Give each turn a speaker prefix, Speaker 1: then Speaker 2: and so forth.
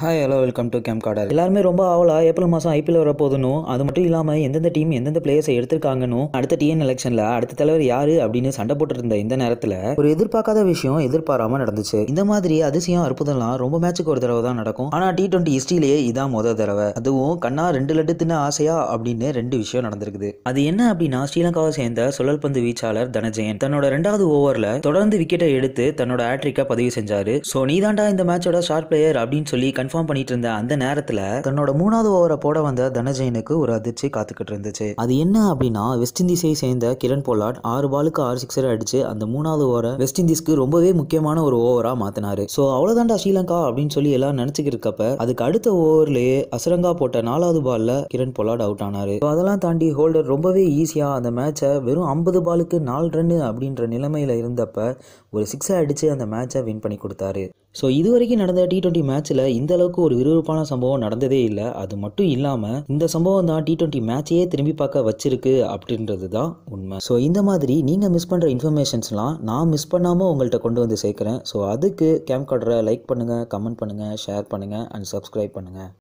Speaker 1: hi hello welcome to game carter எல்லாருமே ரொம்ப ஆவலா ஏப்ரல் மாதம் ஐபிஎல் வர போதுன்னு அது மட்டும் இல்லாமல் எந்தெந்த டீம் எந்தெந்த பிளேயர்ஸை எடுத்திருக்காங்கன்னு அடுத்த டிஎன் எலெக்ஷனில் அடுத்த தலைவர் யாரு அப்படின்னு சண்டை போட்டுருந்த இந்த நேரத்தில் ஒரு எதிர்பார்க்காத விஷயம் எதிர்பாராமல் நடந்துச்சு இந்த மாதிரி அதிசயம் அற்புதம்லாம் ரொம்ப மேட்சுக்கு ஒரு தடவை தான் நடக்கும் ஆனால் டி டுவெண்ட்டி ஹிஸ்ட்ரியிலேயே இதான் முதல் தடவை அதுவும் கண்ணா ரெண்டு லட்டு தின்ன ஆசையா அப்படின்னு ரெண்டு விஷயம் நடந்திருக்குது அது என்ன அப்படின்னா ஸ்ரீலங்காவை சேர்ந்த சுழல் பந்து வீச்சாளர் தனஜெயன் தன்னோட ரெண்டாவது ஓவர்ல தொடர்ந்து விக்கெட்டை எடுத்து தன்னோட ஆட்ரிக்கா பதிவு செஞ்சாரு சோ நீதாண்டா இந்த மேட்சோட ஷார்ட் பிளேயர் அப்படின்னு சொல்லி கன்ஃபார்ம் பண்ணிட்டு இருந்த அந்த நேரத்தில் தன்னோட மூணாவது ஓவரை போட வந்த தனஜெயனுக்கு ஒரு அதிர்ச்சி காத்துக்கிட்டு இருந்துச்சு அது என்ன அப்படின்னா வெஸ்ட் இண்டீஸை சேர்ந்த கிரண் போலாட் ஆறு பாலுக்கு ஆறு சிக்ஸர் அடிச்சு அந்த மூணாவது ஓவரை வெஸ்ட் இண்டீஸ்க்கு ரொம்பவே முக்கியமான ஒரு ஓவரா மாத்தினாரு ஸோ அவ்வளவுதான்டா ஸ்ரீலங்கா அப்படின்னு சொல்லி எல்லாம் நினைச்சுக்கிட்டு இருக்கப்ப அதுக்கு அடுத்த ஓவர்லயே அசரங்கா போட்ட நாலாவது பால்ல கிரண் போலாட் அவுட் ஆனாரு அதெல்லாம் தாண்டி ஹோல்டர் ரொம்பவே ஈஸியா அந்த மேட்சை வெறும் ஐம்பது பாலுக்கு நாலு ரன் அப்படின்ற நிலைமையில இருந்தப்ப ஒரு சிக்ஸர் அடிச்சு அந்த மேட்சை வின் பண்ணி கொடுத்தாரு ஸோ இது வரைக்கும் நடந்த டி ட்வெண்ட்டி மேட்ச்சில் இந்த அளவுக்கு ஒரு விறுவிறுப்பான சம்பவம் நடந்ததே இல்லை அது மட்டும் இல்லாமல் இந்த சம்பவம் தான் டி ட்வெண்ட்டி மேட்சையே திரும்பி பார்க்க வச்சிருக்கு அப்படின்றது தான் உண்மை ஸோ இந்த மாதிரி நீங்கள் மிஸ் பண்ணுற இன்ஃபர்மேஷன்ஸ்லாம் நான் மிஸ் பண்ணாமல் உங்கள்கிட்ட கொண்டு வந்து சேர்க்குறேன் ஸோ அதுக்கு கேம் கார்டரை லைக் பண்ணுங்கள் கமெண்ட் பண்ணுங்கள் ஷேர் பண்ணுங்கள் அண்ட் சப்ஸ்கிரைப் பண்ணுங்கள்